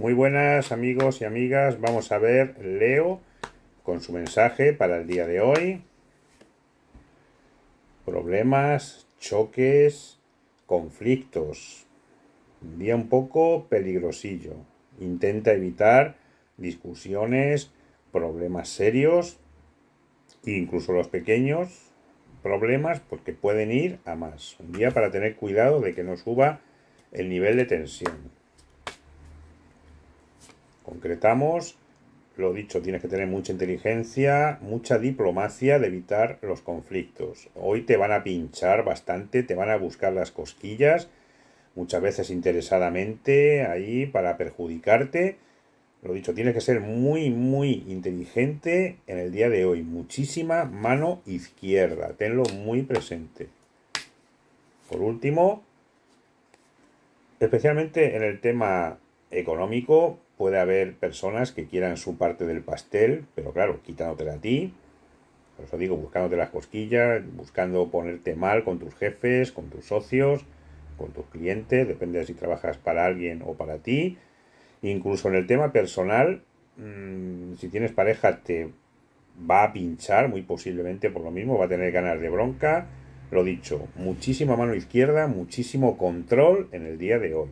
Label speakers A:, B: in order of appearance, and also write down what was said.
A: Muy buenas amigos y amigas, vamos a ver Leo con su mensaje para el día de hoy. Problemas, choques, conflictos. Un día un poco peligrosillo. Intenta evitar discusiones, problemas serios, incluso los pequeños problemas, porque pueden ir a más. Un día para tener cuidado de que no suba el nivel de tensión concretamos, lo dicho, tienes que tener mucha inteligencia, mucha diplomacia de evitar los conflictos. Hoy te van a pinchar bastante, te van a buscar las cosquillas, muchas veces interesadamente, ahí para perjudicarte. Lo dicho, tienes que ser muy, muy inteligente en el día de hoy. Muchísima mano izquierda, tenlo muy presente. Por último, especialmente en el tema económico, puede haber personas que quieran su parte del pastel, pero claro, quitándotela a ti, por eso digo, buscándote las cosquillas, buscando ponerte mal con tus jefes, con tus socios, con tus clientes, depende de si trabajas para alguien o para ti. Incluso en el tema personal, mm, si tienes pareja, te va a pinchar muy posiblemente por lo mismo, va a tener ganas de bronca. Lo dicho, muchísima mano izquierda, muchísimo control en el día de hoy.